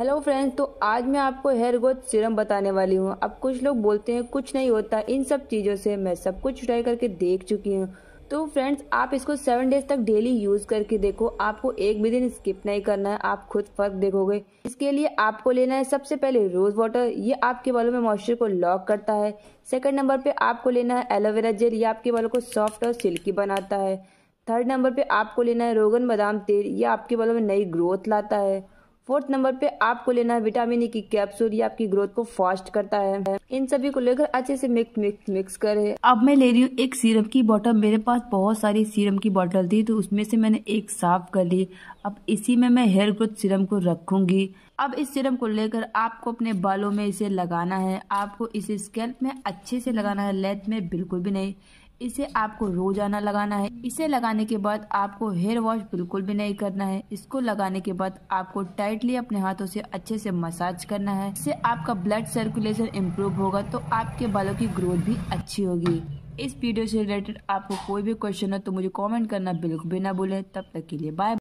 hello friends तो आज मैं आपको हेयर ग्रोथ सीरम बताने वाली हूँ अब कुछ लोग बोलते हैं कुछ नहीं होता इन सब चीज़ों से मैं सब कुछ ट्राई करके देख चुकी हूँ तो फ्रेंड्स आप इसको सेवन डेज तक डेली यूज़ करके देखो आपको एक भी दिन स्किप नहीं करना है आप खुद फर्क देखोगे इसके लिए आपको लेना है सबसे पहले रोज़ वाटर ये आपके बालों में मॉइस्चर को लॉक करता है सेकंड नंबर पे आपको लेना है एलोवेरा जेल ये आपके बालों को सॉफ्ट और सिल्की बनाता है थर्ड नंबर पे आपको लेना है रोगन बादाम तेल ये आपके बालों में नई ग्रोथ लाता है फोर्थ नंबर पे आपको लेना है विटामिन ई e की कैप्सूल ये आपकी ग्रोथ को फास्ट करता है इन सभी को लेकर अच्छे से मिक्स मिक्स मिक्स करें अब मैं ले रही हूँ एक सीरम की बॉटल मेरे पास बहुत सारी सीरम की बॉटल थी तो उसमें से मैंने एक साफ कर ली अब इसी में मैं हेयर ग्रोथ सीरम को रखूंगी अब इस सीरम को लेकर आपको अपने बालों में इसे लगाना है आपको इसे स्कैल्प में अच्छे से लगाना है लेंथ में बिल्कुल भी नहीं इसे आपको रोजाना लगाना है इसे लगाने के बाद आपको हेयर वॉश बिल्कुल भी नहीं करना है इसको लगाने के बाद आपको टाइटली अपने हाथों से अच्छे से मसाज करना है इससे आपका ब्लड सर्कुलेशन इम्प्रूव होगा तो आपके बालों की ग्रोथ भी अच्छी होगी इस वीडियो से रिलेटेड आपको कोई भी क्वेश्चन हो तो मुझे कॉमेंट करना बिल्कुल भी ना भूलें तब तक के लिए बाय